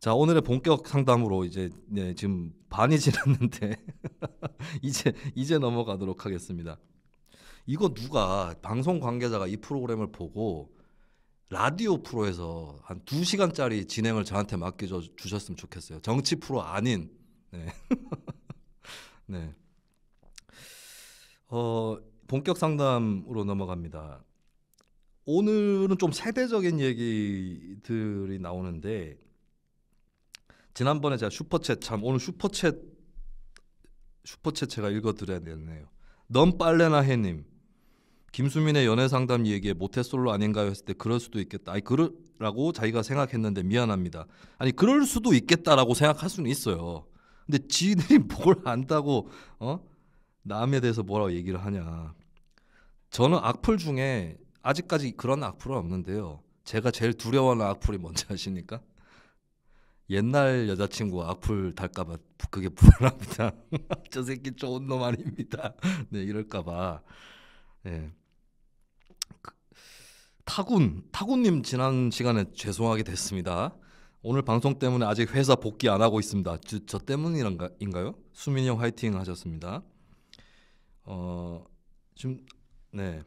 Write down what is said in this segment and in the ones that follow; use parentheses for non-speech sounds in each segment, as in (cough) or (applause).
자 오늘의 본격 상담으로 이제 네, 지금 반이 (laughs) 지났는데 (laughs) 이제 이제 넘어가도록 하겠습니다. 이거 누가 방송 관계자가 이 프로그램을 보고 라디오 프로에서 한 두시간짜리 진행을 저한테 맡겨 주셨으면 좋겠어요. 정치 프로 아닌. 네. (laughs) 네. 어, 본격 상담으로 넘어갑니다. 오늘은 좀 세대적인 얘기들이 나오는데 지난번에 제가 슈퍼챗 참 오늘 슈퍼챗 슈퍼챗 제가 읽어드려야 되네요. 넌 빨래나 해님 김수민의 연애 상담 얘기에 모태솔로 아닌가요 했을 때 그럴 수도 있겠다. 아니 그러라고 자기가 생각했는데 미안합니다. 아니 그럴 수도 있겠다라고 생각할 수는 있어요. 근데 지들이 (laughs) 뭘 안다고 어 남에 대해서 뭐라고 얘기를 하냐. 저는 악플 중에 아직까지 그런 악플은 없는데요. 제가 제일 두려워하는 악플이 뭔지 아십니까? 옛날 여자친구 악플 달까봐 그게 불안합니다. (laughs) 저 새끼 좋은 놈 아닙니다. (laughs) 네 이럴까봐. 예. 그, 타군 타군님 지난 시간에 죄송하게 됐습니다. 오늘 방송 때문에 아직 회사 복귀 안 하고 있습니다. 저, 저 때문인가요? 수민이 형 화이팅 하셨습니다. 어 지금 네.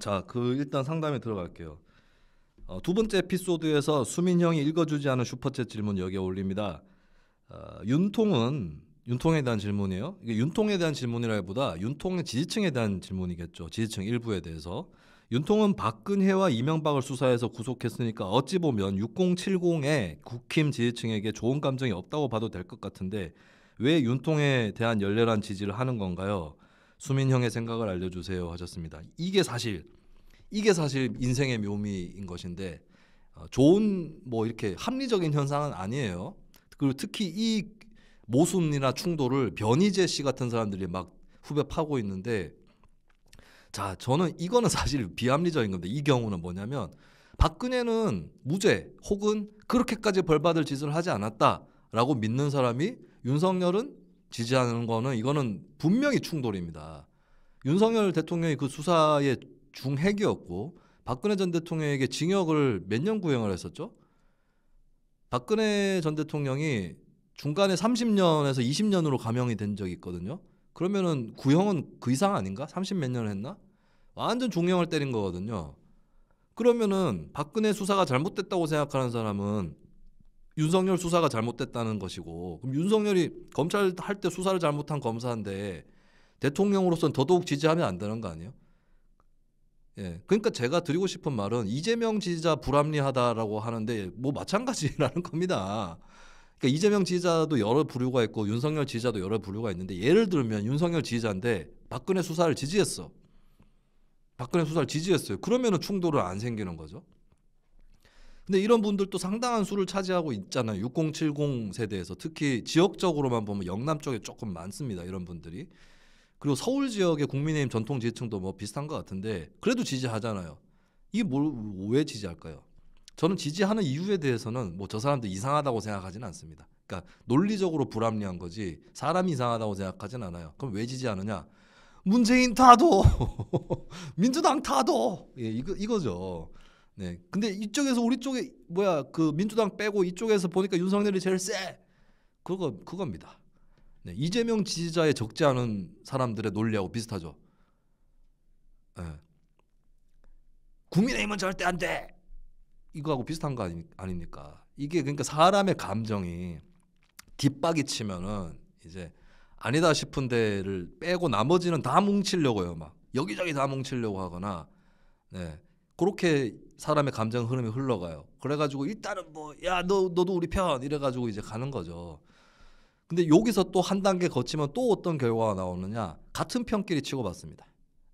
자그 일단 상담에 들어갈게요. 어, 두 번째 에피소드에서 수민 형이 읽어주지 않은 슈퍼챗 질문 여기에 올립니다. 어, 윤통은 윤통에 대한 질문이에요. 이게 윤통에 대한 질문이라기보다 윤통의 지지층에 대한 질문이겠죠. 지지층 일부에 대해서. 윤통은 박근혜와 이명박을 수사해서 구속했으니까 어찌 보면 6070의 국힘 지지층에게 좋은 감정이 없다고 봐도 될 것 같은데 왜 윤통에 대한 열렬한 지지를 하는 건가요? 수민 형의 생각을 알려주세요 하셨습니다. 이게 사실 이게 사실 인생의 묘미인 것인데 어, 좋은 뭐 이렇게 합리적인 현상은 아니에요. 그리고 특히 이 모순이나 충돌을 변희재 씨 같은 사람들이 막 후배 파고 있는데 자 저는 이거는 (laughs) 사실 비합리적인 건데 이 경우는 뭐냐면 박근혜는 무죄 혹은 그렇게까지 벌받을 짓을 하지 않았다라고 믿는 사람이 윤석열은 지지하는 거는 이거는 분명히 충돌입니다. 윤석열 대통령이 그 수사에 중핵이었고 박근혜 전 대통령에게 징역을 몇 년 구형을 했었죠? 박근혜 전 대통령이 중간에 30년에서 20년으로 감형이 된 적이 있거든요. 그러면은 구형은 그 이상 아닌가? 30 몇 년을 했나? 완전 중형을 때린 거거든요. 그러면은 박근혜 수사가 잘못됐다고 생각하는 사람은 윤석열 수사가 잘못됐다는 것이고 그럼 윤석열이 검찰 할 때 수사를 잘못한 검사인데 대통령으로서는 더더욱 지지하면 안 되는 거 아니에요? 예. 그러니까 제가 드리고 싶은 말은 이재명 지지자 불합리하다라고 하는데 뭐 마찬가지라는 (laughs) 겁니다. 그러니까 이재명 지지자도 여러 부류가 있고 윤석열 지지자도 여러 부류가 있는데 예를 들면 윤석열 지지자인데 박근혜 수사를 지지했어. 박근혜 수사를 지지했어요. 그러면은 충돌은 안 생기는 거죠. 근데 이런 분들도 상당한 수를 차지하고 있잖아요. 6070 세대에서 특히 지역적으로만 보면 영남 쪽에 조금 많습니다. 이런 분들이. 그리고 서울 지역의 국민의힘 전통 지지층도 뭐 비슷한 것 같은데 그래도 지지하잖아요. 이게 뭘왜 지지할까요? 저는 지지하는 이유에 대해서는 뭐 저 사람들 이상하다고 생각하지는 않습니다. 그러니까 논리적으로 불합리한 거지 사람이 이상하다고 생각하진 않아요. 그럼 왜 지지하느냐? 문재인 타도 (laughs) 민주당 타도 예, 이거 이거죠. 네. 근데 이쪽에서 우리 쪽에 뭐야 그 민주당 빼고 이쪽에서 보니까 윤석열이 제일 세. 그거 그겁니다. 네, 이재명 지지자의 적지 않은 사람들의 논리하고 비슷하죠. 네. 국민의힘은 절대 안 돼. 이거하고 비슷한 거 아니, 아닙니까? 이게 그러니까 사람의 감정이 뒷박이 치면은 이제 아니다 싶은 데를 빼고 나머지는 다 뭉치려고요. 막 여기저기 다 뭉치려고 하거나 네. 그렇게 사람의 감정 흐름이 흘러가요. 그래가지고 일단은 뭐야너 너도 우리 편 이래가지고 이제 가는 거죠. 근데 여기서 또 한 단계 거치면 또 어떤 결과가 나오느냐? 같은 편끼리 치고받습니다.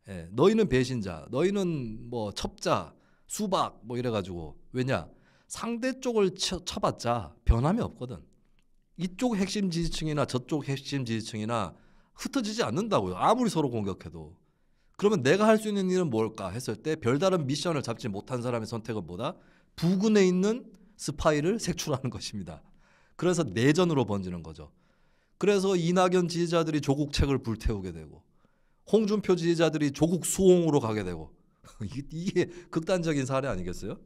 예, 너희는 배신자, 너희는 뭐 첩자, 수박 뭐 이래가지고 왜냐 상대 쪽을 쳐, 쳐봤자 변함이 없거든. 이쪽 핵심 지지층이나 저쪽 핵심 지지층이나 흩어지지 않는다고요. 아무리 서로 공격해도. 그러면 내가 할 수 있는 일은 뭘까 했을 때 별다른 미션을 잡지 못한 사람의 선택은 뭐다? 부근에 있는 스파이를 색출하는 것입니다. 그래서 내전으로 번지는 거죠. 그래서 이낙연 지지자들이 조국책을 불태우게 되고 홍준표 지지자들이 조국 수홍으로 가게 되고 (laughs) 이게 극단적인 사례 아니겠어요?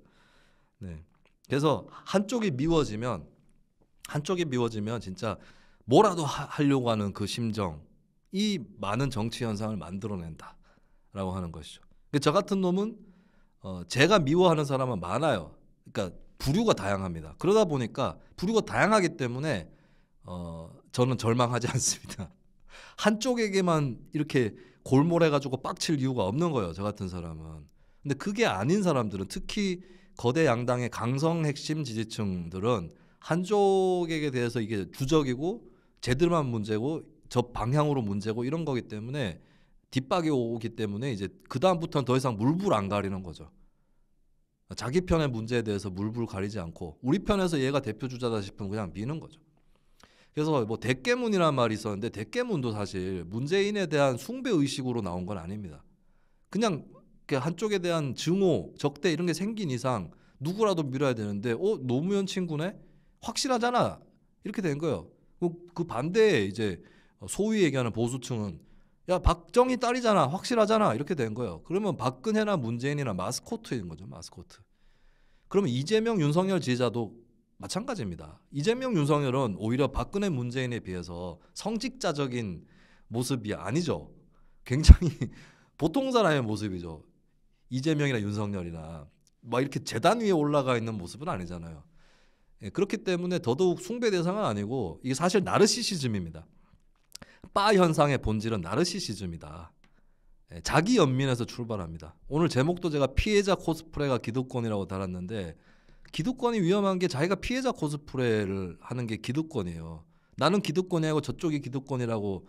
네. 그래서 한쪽이 미워지면 한쪽이 미워지면 진짜 뭐라도 하, 려고 하는 그 심정이 많은 정치 현상을 만들어낸다라고 하는 것이죠. 저 같은 놈은 어, 제가 미워하는 사람은 많아요. 그러니까 부류가 다양합니다. 그러다 보니까 부류가 다양하기 때문에 어, 저는 절망하지 (laughs) 않습니다. 한쪽에게만 이렇게 골몰해가지고 빡칠 이유가 없는 거예요. 저 같은 사람은. 근데 그게 아닌 사람들은 특히 거대 양당의 강성 핵심 지지층들은 한쪽에 대해서 이게 주적이고 제들만 문제고 저 방향으로 문제고 이런 거기 때문에 뒷박이 오기 때문에 이제 그 다음부터는 더 이상 물불 안 가리는 거죠. 자기 편의 문제에 대해서 물불 가리지 않고 우리 편에서 얘가 대표 주자다 싶으면 그냥 미는 거죠. 그래서 뭐 대깨문이라는 말이 있었는데 대깨문도 사실 문재인에 대한 숭배 의식으로 나온 건 아닙니다. 그냥 한쪽에 대한 증오, 적대 이런 게 생긴 이상 누구라도 밀어야 되는데 어 노무현 친구네 확실하잖아 이렇게 된 거예요. 그, 그 반대에 이제 소위 얘기하는 보수층은 야 박정희 딸이잖아 확실하잖아 이렇게 된 거예요. 그러면 박근혜나 문재인이나 마스코트인 거죠 마스코트. 그러면 이재명 윤석열 지지자도 마찬가지입니다. 이재명 윤석열은 오히려 박근혜 문재인에 비해서 성직자적인 모습이 아니죠. 굉장히 (laughs) 보통 사람의 모습이죠. 이재명이나 윤석열이나 막 이렇게 재단 위에 올라가 있는 모습은 아니잖아요. 예, 그렇기 때문에 더더욱 숭배 대상은 아니고 이게 사실 나르시시즘입니다. 빠 현상의 본질은 나르시시즘이다. 예, 자기 연민에서 출발합니다. 오늘 제목도 제가 피해자 코스프레가 기득권이라고 달았는데 기득권이 위험한 게 자기가 피해자 코스프레를 하는 게 기득권이에요. 나는 기득권이 아니고 저쪽이 기득권이라고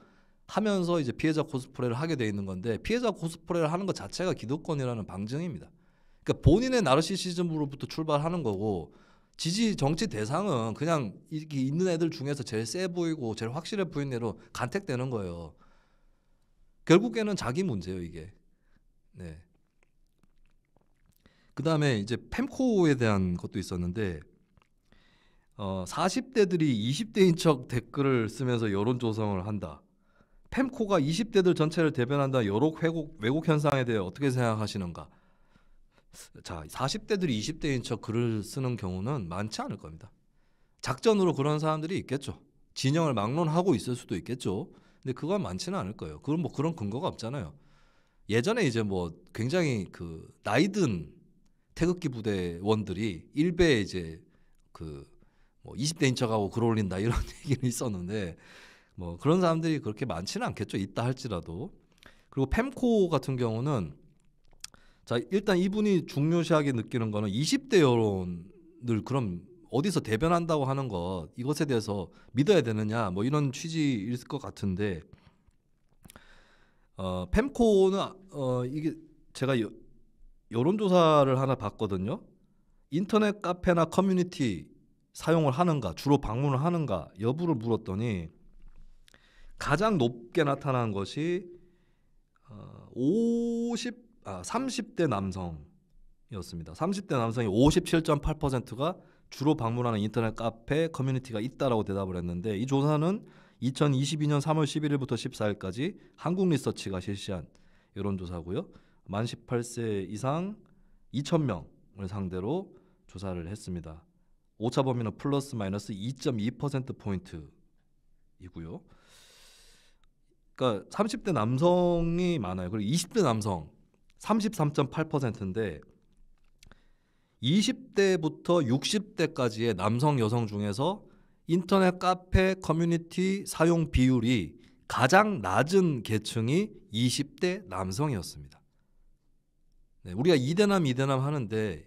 하면서 이제 피해자 코스프레를 하게 돼 있는 건데 피해자 코스프레를 하는 것 자체가 기득권이라는 방증입니다. 그러니까 본인의 나르시시즘으로부터 출발하는 거고 지지 정치 대상은 그냥 이렇게 있는 애들 중에서 제일 세 보이고 제일 확실해 보이는 애로 간택되는 거예요. 결국에는 자기 문제예요, 이게. 네. 그 다음에 이제 펜코에 대한 것도 있었는데 어, 40대들이 20대인 척 댓글을 쓰면서 여론 조성을 한다. 펜코가 20대들 전체를 대변한다 여론 왜곡, 왜곡 현상에 대해 어떻게 생각하시는가? 자, 40대들이 20대인 척 글을 쓰는 경우는 많지 않을 겁니다. 작전으로 그런 사람들이 있겠죠. 진영을 막론하고 있을 수도 있겠죠. 근데 그건 많지는 않을 거예요. 그건 뭐 그런 근거가 없잖아요. 예전에 이제 뭐 굉장히 그 나이든 태극기 부대원들이 일베 이제 그뭐 20대인 척하고 글 올린다 이런 (laughs) 얘기는 있었는데 뭐 그런 사람들이 그렇게 많지는 않겠죠. 있다 할지라도. 그리고 펨코 같은 경우는 자 일단 이분이 중요시하게 느끼는 거는 20대 여론을 그럼 어디서 대변한다고 하는 것 이것에 대해서 믿어야 되느냐 뭐 이런 취지일 것 같은데 어, 펜코는 어, 이게 제가 여, 여론조사를 하나 봤거든요. 인터넷 카페나 커뮤니티 사용을 하는가 주로 방문을 하는가 여부를 물었더니 가장 높게 나타난 것이 어, 50 아, 30대 남성이었습니다. 30대 남성이 57.8%가 주로 방문하는 인터넷 카페 커뮤니티가 있다라고 대답을 했는데 이 조사는 2022년 3월 11일부터 14일까지 한국 리서치가 실시한 여론조사고요. 만 18세 이상 2,000명을 상대로 조사를 했습니다. 오차 범위는 플러스 마이너스 2.2% 포인트이고요. 그러니까 30대 남성이 많아요. 그리고 20대 남성 33.8%인데 20대부터 60대까지의 남성 여성 중에서 인터넷 카페 커뮤니티 사용 비율이 가장 낮은 계층이 20대 남성이었습니다. 네, 우리가 이대남 이대남 하는데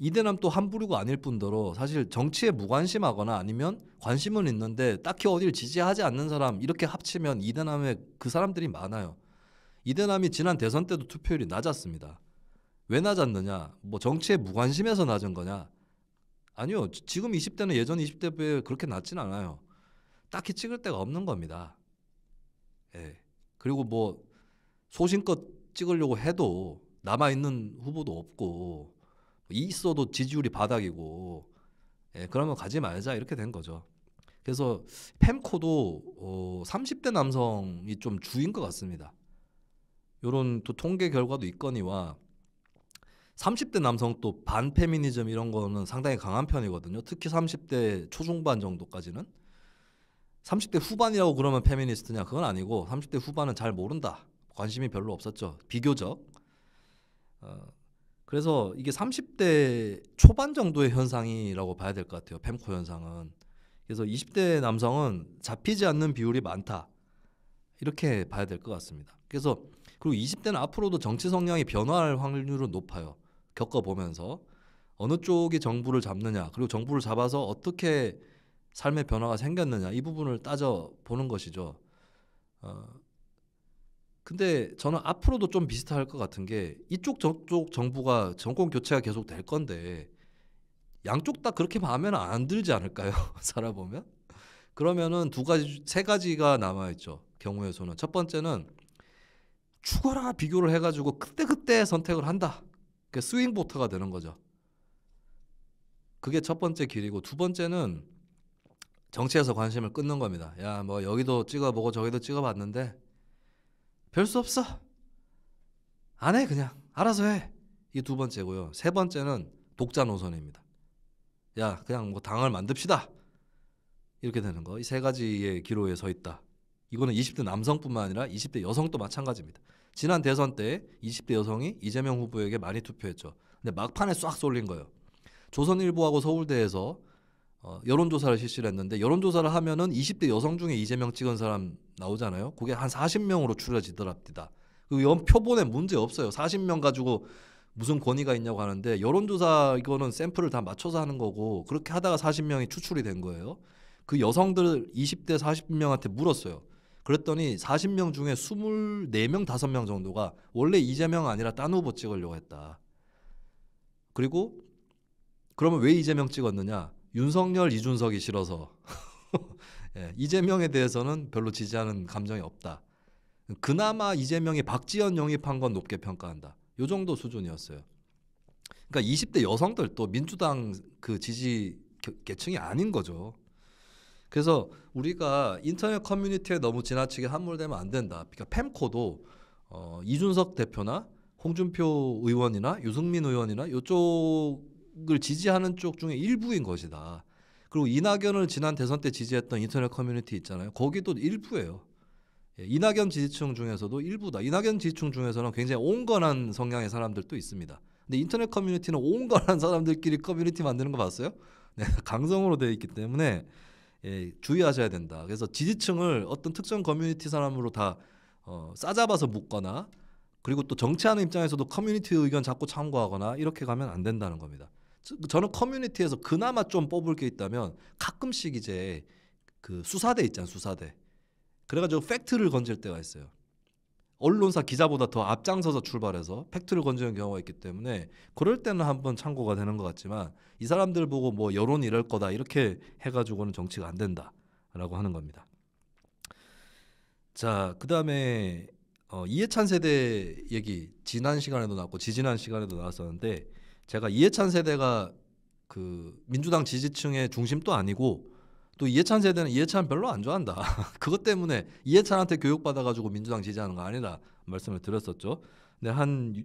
이대남 또한 부류가 아닐 뿐더러 사실 정치에 무관심하거나 아니면 관심은 있는데 딱히 어딜 지지하지 않는 사람 이렇게 합치면 이대남에 그 사람들이 많아요. 이대남이 지난 대선 때도 투표율이 낮았습니다. 왜 낮았느냐? 뭐 정치에 무관심해서 낮은 거냐? 아니요. 지금 20대는 예전 20대 에 그렇게 낮진 않아요. 딱히 찍을 데가 없는 겁니다. 예. 그리고 뭐 소신껏 찍으려고 해도 남아 있는 후보도 없고 뭐 있어도 지지율이 바닥이고 예, 그러면 가지 말자 이렇게 된 거죠. 그래서 펜코도 어, 30대 남성이 좀 주인 것 같습니다. 요런 또 통계 결과도 있거니와 30대 남성 또 반페미니즘 이런 거는 상당히 강한 편이거든요. 특히 30대 초중반 정도까지는 30대 후반이라고 그러면 페미니스트냐 그건 아니고 30대 후반은 잘 모른다. 관심이 별로 없었죠. 비교적. 어, 그래서 이게 30대 초반 정도의 현상이라고 봐야 될 것 같아요. 펜코 현상은. 그래서 20대 남성은 잡히지 않는 비율이 많다. 이렇게 봐야 될 것 같습니다. 그래서 그리고 20대는 앞으로도 정치 성향이 변화할 확률은 높아요. 겪어보면서 어느 쪽이 정부를 잡느냐 그리고 정부를 잡아서 어떻게 삶의 변화가 생겼느냐 이 부분을 따져 보는 것이죠. 어, 근데 저는 앞으로도 좀 비슷할 것 같은 게 이쪽 저쪽 정부가 정권 교체가 계속 될 건데 양쪽 다 그렇게 마음에는 안 들지 않을까요? (laughs) 살아보면 그러면은 두 가지 세 가지가 남아 있죠. 경우에서는 첫 번째는 추가랑 비교를 해가지고 그때그때 선택을 한다. 그게 스윙보트가 되는 거죠. 그게 첫 번째 길이고 두 번째는 정치에서 관심을 끊는 겁니다. 야, 뭐 여기도 찍어보고 저기도 찍어봤는데 별 수 없어. 안 해, 그냥. 알아서 해. 이 두 번째고요. 세 번째는 독자 노선입니다. 야, 그냥 뭐 당을 만듭시다. 이렇게 되는 거. 이 세 가지의 기로에 서 있다. 이거는 20대 남성뿐만 아니라 20대 여성도 마찬가지입니다. 지난 대선 때 20대 여성이 이재명 후보에게 많이 투표했죠. 근데 막판에 싹 쏠린 거예요. 조선일보하고 서울대에서 어, 여론조사를 실시를 했는데 여론조사를 하면은 20대 여성 중에 이재명 찍은 사람 나오잖아요. 그게 한 40명으로 줄여지더랍니다. 그연 표본에 문제 없어요. 40명 가지고 무슨 권위가 있냐고 하는데 여론조사 이거는 샘플을 다 맞춰서 하는 거고 그렇게 하다가 40명이 추출이 된 거예요. 그 여성들 20대 40명한테 물었어요. 그랬더니 40명 중에 24명, 5명 정도가 원래 이재명 아니라 딴 후보 찍으려고 했다. 그리고 그러면 왜 이재명 찍었느냐? 윤석열, 이준석이 싫어서. (laughs) 예, 이재명에 대해서는 별로 지지하는 감정이 없다. 그나마 이재명이 박지원 영입한 건 높게 평가한다. 요 정도 수준이었어요. 그러니까 20대 여성들도 민주당 그 지지 계층이 아닌 거죠. 그래서 우리가 인터넷 커뮤니티에 너무 지나치게 함몰되면 안 된다. 그러니까 팸코도 어, 이준석 대표나 홍준표 의원이나 유승민 의원이나 이쪽을 지지하는 쪽 중에 일부인 것이다. 그리고 이낙연을 지난 대선 때 지지했던 인터넷 커뮤니티 있잖아요. 거기도 일부예요. 예, 이낙연 지지층 중에서도 일부다. 이낙연 지지층 중에서는 굉장히 온건한 성향의 사람들도 있습니다. 근데 인터넷 커뮤니티는 온건한 사람들끼리 커뮤니티 만드는 거 봤어요? 네, (laughs) 강성으로 되어 있기 때문에 예, 주의하셔야 된다. 그래서 지지층을 어떤 특정 커뮤니티 사람으로 다 어, 싸잡아서 묶거나 그리고 또 정치하는 입장에서도 커뮤니티 의견 자꾸 참고하거나 이렇게 가면 안 된다는 겁니다. 저는 커뮤니티에서 그나마 좀 뽑을 게 있다면 가끔씩 이제 그 수사대 있잖아요 수사대 그래가지고 팩트를 건질 때가 있어요 언론사 기자보다 더 앞장서서 출발해서 팩트를 건지는 경우가 있기 때문에 그럴 때는 한번 참고가 되는 것 같지만 이 사람들 보고 뭐 여론 이럴 거다 이렇게 해가지고는 정치가 안 된다라고 하는 겁니다. 자 그다음에 어, 이해찬 세대 얘기 지난 시간에도 나왔고 지지난 시간에도 나왔었는데 제가 이해찬 세대가 그 민주당 지지층의 중심도 아니고 또 이해찬 세대는 이해찬 별로 안 좋아한다. (laughs) 그것 때문에 이해찬한테 교육받아가지고 민주당 지지하는 거 아니다. 말씀을 드렸었죠. 근데 한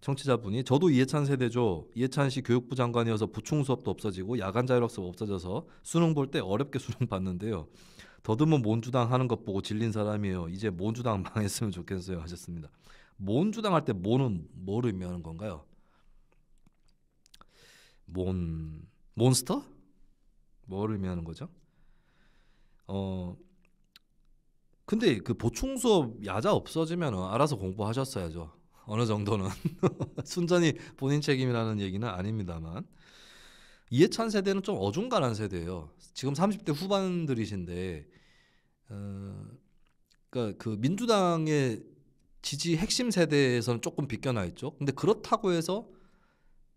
청취자분이 저도 이해찬 세대죠. 이해찬 씨 교육부 장관이어서 보충 수업도 없어지고 야간 자율학 습 없어져서 수능 볼 때 어렵게 수능 (laughs) 봤는데요. 더듬은 몬주당 하는 것 보고 질린 사람이에요. 이제 몬주당 (laughs) 망했으면 좋겠어요 하셨습니다. 몬주당 할 때 몬은 뭘 의미하는 건가요? 몬 몬스터? 뭘 의미하는 거죠? 어 근데 그 보충 수업 야자 없어지면 알아서 공부하셨어야죠. 어느 정도는 (laughs) 순전히 본인 책임이라는 얘기는 아닙니다만 이해찬 세대는 좀 어중간한 세대예요. 지금 30대 후반들이신데 어, 그러니까 그 민주당의 지지 핵심 세대에서는 조금 비껴나 있죠. 근데 그렇다고 해서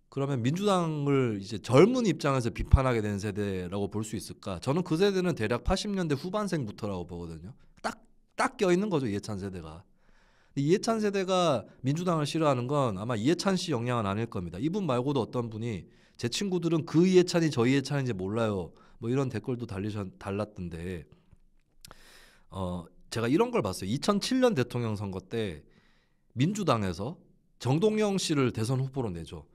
그러면 민주당을 이제 젊은 입장에서 비판하게 된 세대라고 볼 수 있을까? 저는 그 세대는 대략 80년대 후반생부터라고 보거든요. 딱딱껴 있는 거죠 이해찬 세대가. 이해찬 세대가 민주당을 싫어하는 건 아마 이해찬 씨 영향은 아닐 겁니다. 이분 말고도 어떤 분이 제 친구들은 그 이해찬이 저 이해찬인지 몰라요. 뭐 이런 댓글도 달리셨 달랐던데 어 제가 이런 걸 봤어요. 2007년 대통령 선거 때 민주당에서 정동영 씨를 대선 후보로 내죠.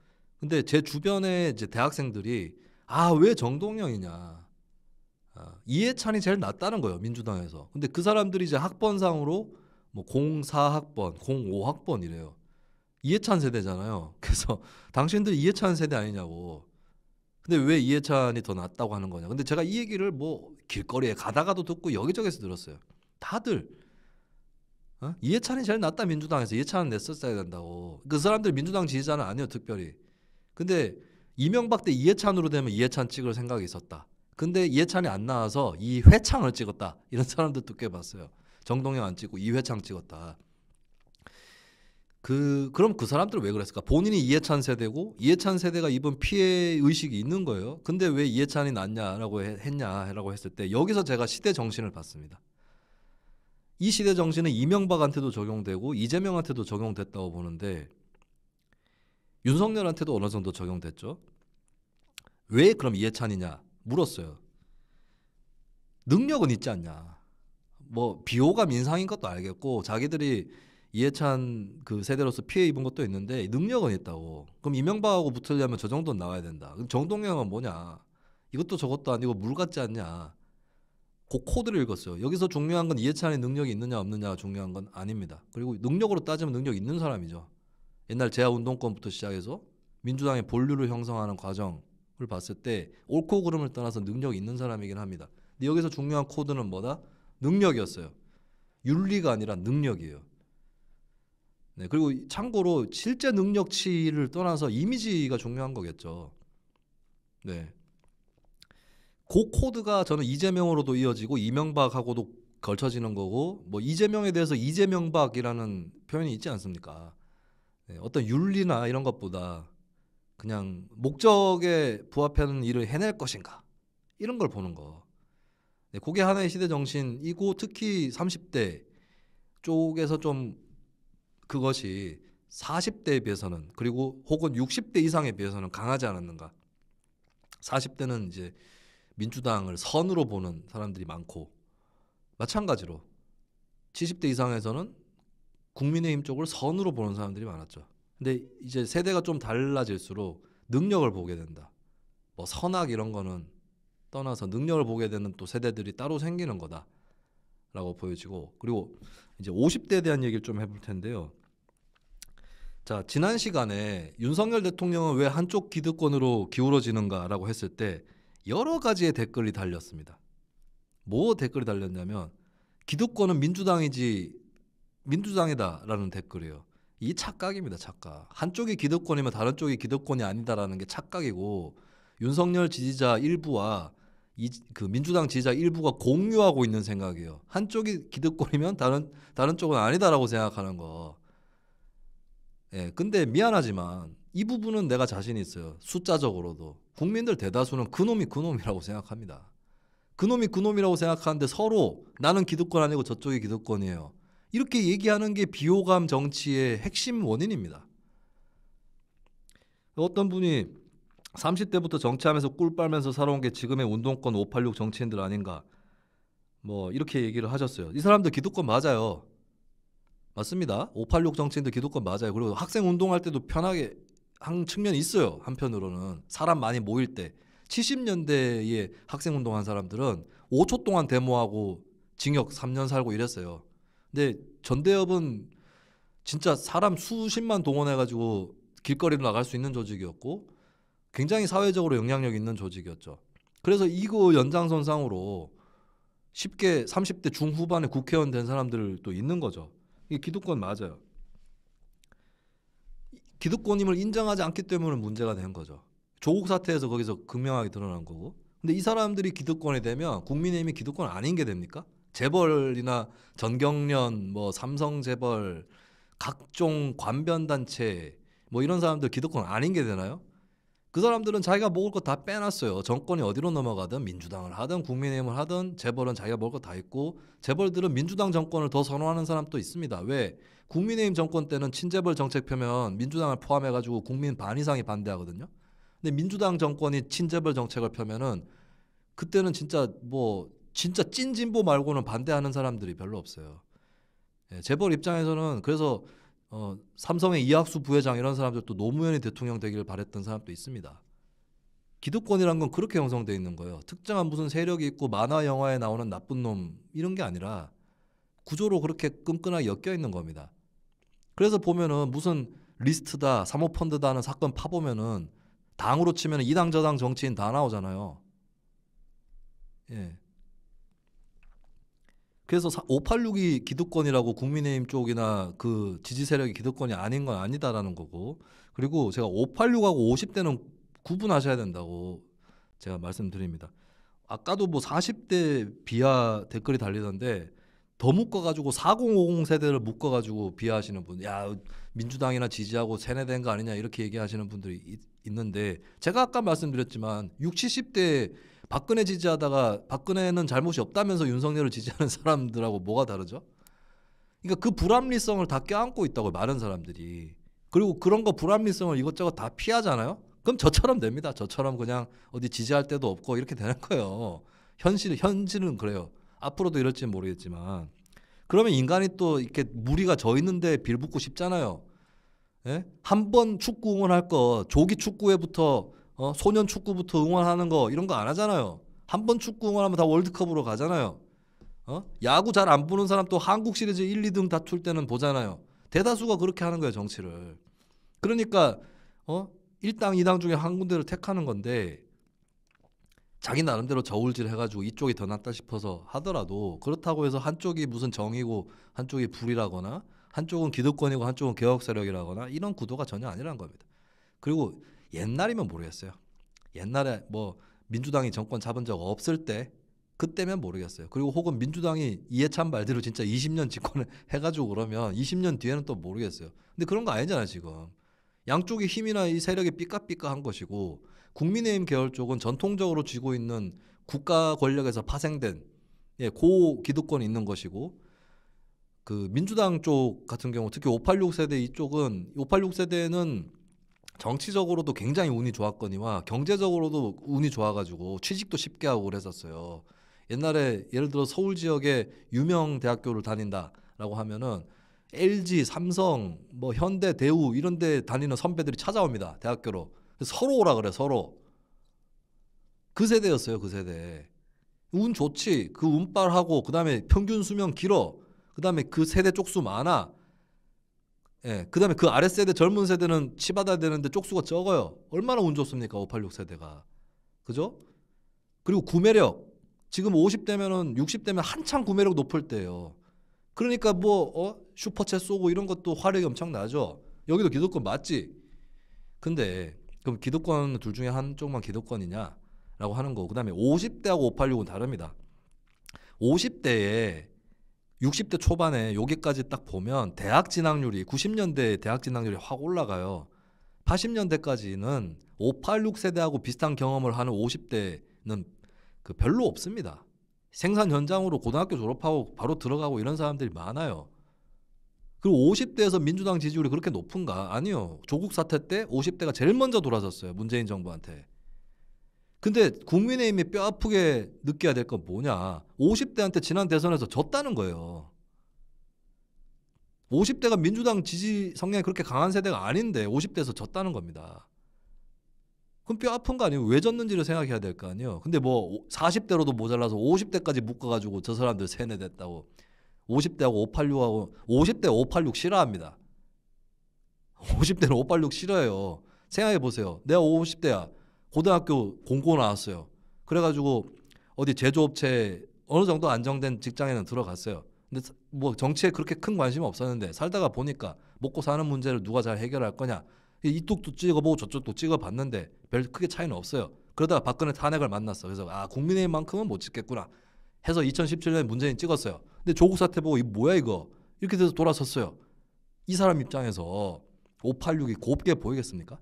근데 제 주변에 이제 대학생들이 아 왜 정동영이냐 아, 이해찬이 제일 낫다는 거예요 민주당에서. 근데 그 사람들이 이제 학번상으로 뭐 04학번, 05학번이래요. 이해찬 세대잖아요. (laughs) 그래서 당신들 이해찬 세대 아니냐고. 근데 왜 이해찬이 더 낫다고 하는 거냐. 근데 제가 이 얘기를 뭐 길거리에 가다가도 듣고 여기저기서 들었어요. 다들 어? 이해찬이 제일 낫다 민주당에서 이해찬은 냈었어야 된다고. 그 사람들 민주당 지지자는 아니요 에 특별히. 근데 이명박 때 이해찬으로 되면 이해찬 찍을 생각이 있었다. 근데 이해찬이 안 나와서 이회창을 찍었다. 이런 사람들도 꽤 봤어요. 정동영 안 찍고 이회창 찍었다. 그 그럼 그 사람들은 왜 그랬을까? 본인이 이해찬 세대고 이해찬 세대가 입은 피해 의식이 있는 거예요. 근데 왜 이해찬이 낫냐라고 했냐라고 했을 때 여기서 제가 시대 정신을 봤습니다. 이 시대 정신은 이명박한테도 적용되고 이재명한테도 적용됐다고 보는데 윤석열한테도 어느 정도 적용됐죠. 왜 그럼 이해찬이냐 물었어요. 능력은 있지 않냐. 뭐 비호감 인상인 것도 알겠고 자기들이 이해찬 그 세대로서 피해 입은 것도 있는데 능력은 있다고. 그럼 이명박하고 붙으려면 저 정도는 나와야 된다. 그럼 정동영은 뭐냐? 이것도 저것도 아니고 물 같지 않냐? 그 코드를 읽었어요. 여기서 중요한 건 이해찬의 능력이 있느냐 없느냐가 중요한 건 아닙니다. 그리고 능력으로 따지면 능력 있는 사람이죠. 옛날 재야운동권부터 시작해서 민주당의 본류를 형성하는 과정을 봤을 때 옳고 그름을 떠나서 능력이 있는 사람이긴 합니다. 근데 여기서 중요한 코드는 뭐다? 능력이었어요. 윤리가 아니라 능력이에요. 네, 그리고 참고로 실제 능력치를 떠나서 이미지가 중요한 거겠죠. 네. 그 코드가 저는 이재명으로도 이어지고 이명박하고도 걸쳐지는 거고 뭐 이재명에 대해서 이재명박이라는 표현이 있지 않습니까? 네, 어떤 윤리나 이런 것보다 그냥 목적에 부합하는 일을 해낼 것인가 이런 걸 보는 거. 네, 그게 하나의 시대 정신이고 특히 30대 쪽에서 좀 그것이 40대에 비해서는 그리고 혹은 60대 이상에 비해서는 강하지 않았는가. 40대는 이제 민주당을 선으로 보는 사람들이 많고 마찬가지로 70대 이상에서는 국민의힘 쪽을 선으로 보는 사람들이 많았죠. 근데 이제 세대가 좀 달라질수록 능력을 보게 된다. 뭐 선악 이런 거는 떠나서 능력을 보게 되는 또 세대들이 따로 생기는 거다라고 보여지고 그리고 이제 50대에 대한 얘기를 좀 해볼 텐데요. 자 지난 시간에 윤석열 대통령은 왜 한쪽 기득권으로 기울어지는가라고 했을 때 여러 가지의 댓글이 달렸습니다. 뭐 댓글이 달렸냐면 기득권은 민주당이지 민주당이다라는 댓글이에요. 이 착각입니다, 착각. 한쪽이 기득권이면 다른 쪽이 기득권이 아니다라는 게 착각이고 윤석열 지지자 일부와 이, 그 민주당 지지자 일부가 공유하고 있는 생각이에요. 한쪽이 기득권이면 다른 다른 쪽은 아니다라고 생각하는 거. 예, 근데 미안하지만 이 부분은 내가 자신 있어요. 숫자적으로도 국민들 대다수는 그놈이 그놈이라고 생각합니다. 그놈이 그놈이라고 생각하는데 서로 나는 기득권 아니고 저쪽이 기득권이에요. 이렇게 얘기하는 게 비호감 정치의 핵심 원인입니다. 어떤 분이 30대부터 정치하면서 꿀 빨면서 살아온 게 지금의 운동권 586 정치인들 아닌가 뭐 이렇게 얘기를 하셨어요. 이 사람들 기득권 맞아요. 맞습니다. 586 정치인들 기득권 맞아요. 그리고 학생 운동할 때도 편하게 한 측면이 있어요. 한편으로는 사람 많이 모일 때 70년대에 학생 운동한 사람들은 5초 동안 데모하고 징역 3년 살고 이랬어요. 근데 전대협은 진짜 사람 수십만 동원해가지고 길거리로 나갈 수 있는 조직이었고 굉장히 사회적으로 영향력 있는 조직이었죠. 그래서 이거 연장선상으로 쉽게 30대 중후반에 국회의원 된 사람들도 있는 거죠. 이게 기득권 맞아요. 기득권임을 인정하지 않기 때문에 문제가 된 거죠. 조국 사태에서 거기서 극명하게 드러난 거고. 근데 이 사람들이 기득권이 되면 국민의힘이 기득권 아닌 게 됩니까? 재벌이나 전경련 뭐 삼성재벌 각종 관변 단체 뭐 이런 사람들 기득권 아닌 게 되나요? 그 사람들은 자기가 먹을 거 다 빼놨어요. 정권이 어디로 넘어가든 민주당을 하든 국민의힘을 하든 재벌은 자기가 먹을 거 다 있고 재벌들은 민주당 정권을 더 선호하는 사람도 있습니다. 왜? 국민의힘 정권 때는 친재벌 정책 표면 민주당을 포함해 가지고 국민 반 이상이 반대하거든요. 근데 민주당 정권이 친재벌 정책을 펴면은 그때는 진짜 뭐 진짜 찐 진보 말고는 반대하는 사람들이 별로 없어요. 예, 재벌 입장에서는 그래서 어, 삼성의 이학수 부회장 이런 사람들도 노무현이 대통령 되기를 바랬던 사람도 있습니다. 기득권이란 건 그렇게 형성돼 있는 거예요. 특정한 무슨 세력이 있고 만화 영화에 나오는 나쁜 놈 이런 게 아니라 구조로 그렇게 끈끈하게 엮여 있는 겁니다. 그래서 보면은 무슨 리스트다, 사모펀드다 하는 사건 파보면은 당으로 치면 이당 저당 정치인 다 나오잖아요. 예. 그래서 586이 기득권이라고 국민의힘 쪽이나 그 지지 세력이 기득권이 아닌 건 아니다라는 거고 그리고 제가 586하고 50대는 구분하셔야 된다고 제가 말씀드립니다. 아까도 뭐 40대 비하 댓글이 달리던데 더 묶어가지고 4050 세대를 묶어가지고 비하하시는 분, 야 민주당이나 지지하고 세뇌된 거 아니냐 이렇게 얘기하시는 분들이 있는데 제가 아까 말씀드렸지만 6 70대 박근혜 지지하다가 박근혜는 잘못이 없다면서 윤석열을 지지하는 (laughs) 사람들하고 뭐가 다르죠? 그러니까 그 불합리성을 다 껴안고 있다고 많은 사람들이 그리고 그런 거 불합리성을 이것저것 다 피하잖아요. 그럼 저처럼 됩니다. 저처럼 그냥 어디 지지할 데도 없고 이렇게 되는 거예요. 현실 현실은 그래요. 앞으로도 이럴지는 모르겠지만 그러면 인간이 또 이렇게 무리가 져 있는데 빌붙고 싶잖아요. 예? 한번 축구 응원할 거 조기 축구회부터 어, 소년 축구부터 응원하는 거 이런 거 안 하잖아요. 한번 축구 응원하면 다 월드컵으로 가잖아요. 어? 야구 잘 안 보는 사람 또 한국 시리즈 1, 2등 다툴 때는 보잖아요. 대다수가 그렇게 하는 거예요, 정치를. 그러니까 어? 1당, 2당 중에 한 군데를 택하는 건데 자기 나름대로 저울질 해가지고 이쪽이 더 낫다 싶어서 하더라도 그렇다고 해서 한쪽이 무슨 정이고 한쪽이 불이라거나 한쪽은 기득권이고 한쪽은 개혁 세력이라거나 이런 구도가 전혀 아니라는 겁니다. 그리고 옛날이면 모르겠어요. 옛날에 뭐 민주당이 정권 잡은 적 없을 때 그때면 모르겠어요. 그리고 혹은 민주당이 이해찬 말대로 진짜 20년 집권을 (laughs) 해가지고 그러면 20년 뒤에는 또 모르겠어요. 근데 그런 거 아니잖아요 지금. 양쪽의 힘이나 이 세력이 삐까삐까한 것이고 국민의힘 계열 쪽은 전통적으로 쥐고 있는 국가 권력에서 파생된 예, 고 기득권이 있는 것이고 그 민주당 쪽 같은 경우 특히 586 세대 이쪽은 586 세대는 정치적으로도 굉장히 운이 좋았거니와 경제적으로도 운이 좋아가지고 취직도 쉽게 하고 그랬었어요. 옛날에 예를 들어 서울 지역에 유명 대학교를 다닌다라고 하면은 LG, 삼성, 뭐 현대, 대우 이런 데 다니는 선배들이 찾아옵니다. 대학교로. 서로 오라 그래, 서로. 그 세대였어요, 그 세대. 운 좋지. 그 운빨하고 그다음에 평균 수명 길어. 그다음에 그 세대 쪽수 많아. 예, 그 다음에 그 아래 세대 젊은 세대는 치받아야 되는데 쪽수가 적어요. 얼마나 운 좋습니까? 586 세대가. 그죠? 그리고 구매력. 지금 50대면은 60대면 한창 구매력 높을 때예요. 그러니까 뭐 어? 슈퍼챗 쏘고 이런 것도 화력이 엄청나죠. 여기도 기득권 맞지? 근데 그럼 기득권 둘 중에 한쪽만 기득권이냐라고 하는 거. 그다음에 50대하고 586은 다릅니다. 50대에 60대 초반에 여기까지 딱 보면 대학 진학률이 90년대 대학 진학률이 확 올라가요. 80년대까지는 586 세대하고 비슷한 경험을 하는 50대는 그 별로 없습니다. 생산 현장으로 고등학교 졸업하고 바로 들어가고 이런 사람들이 많아요. 그리고 50대에서 민주당 지지율이 그렇게 높은가? 아니요. 조국 사태 때 50대가 제일 먼저 돌아섰어요. 문재인 정부한테. 근데 국민의힘이 뼈 아프게 느껴야 될 건 뭐냐. 50대한테 지난 대선에서 졌다는 거예요. 50대가 민주당 지지 성향이 그렇게 강한 세대가 아닌데 50대에서 졌다는 겁니다. 그럼 뼈 아픈 거 아니에요? 왜 졌는지를 생각해야 될 거 아니에요? 근데 뭐 40대로도 모자라서 50대까지 묶어가지고 저 사람들 세뇌됐다고 50대하고 586하고 50대 586 싫어합니다. 50대는 586 싫어해요. 생각해 보세요. 내가 50대야. 고등학교 공고 나왔어요. 그래가지고 어디 제조업체 어느 정도 안정된 직장에는 들어갔어요. 근데 뭐 정치에 그렇게 큰 관심이 없었는데 살다가 보니까 먹고 사는 문제를 누가 잘 해결할 거냐 이뚝도 찍어보고 저쪽도 찍어봤는데 별 크게 차이는 없어요. 그러다가 박근혜 탄핵을 만났어. 그래서 아 국민의힘만큼은 못 찍겠구나 해서 2017년에 문재인 찍었어요. 근데 조국 사태 보고 이 뭐야 이거 이렇게 돼서 돌아섰어요. 이 사람 입장에서 586이 곱게 보이겠습니까?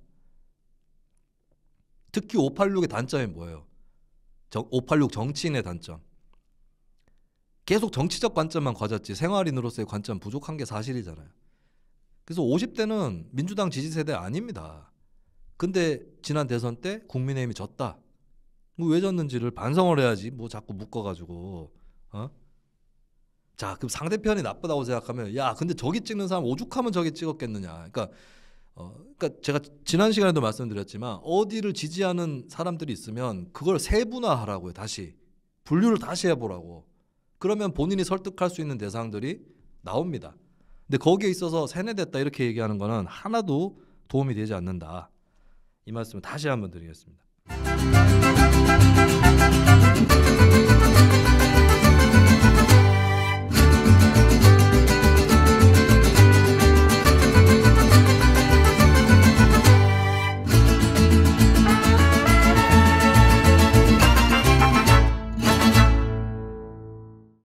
특히 586의 단점이 뭐예요? 저, 586 정치인의 단점. 계속 정치적 관점만 가졌지 생활인으로서의 관점 부족한 게 사실이잖아요. 그래서 50대는 민주당 지지 세대 아닙니다. 근데 지난 대선 때 국민의힘이 졌다. 뭐왜 졌는지를 반성을 해야지. 뭐 자꾸 묶어가지고 어? 자, 그럼 상대편이 나쁘다고 생각하면 야, 근데 저기 찍는 사람 오죽하면 저기 찍었겠느냐. 그러니까 어, 그러니까 제가 지난 시간에도 말씀드렸지만 어디를 지지하는 사람들이 있으면 그걸 세분화하라고요. 다시 분류를 다시 해보라고. 그러면 본인이 설득할 수 있는 대상들이 나옵니다. 근데 거기에 있어서 세뇌됐다 이렇게 얘기하는 거는 하나도 도움이 되지 않는다. 이 말씀을 다시 한번 드리겠습니다.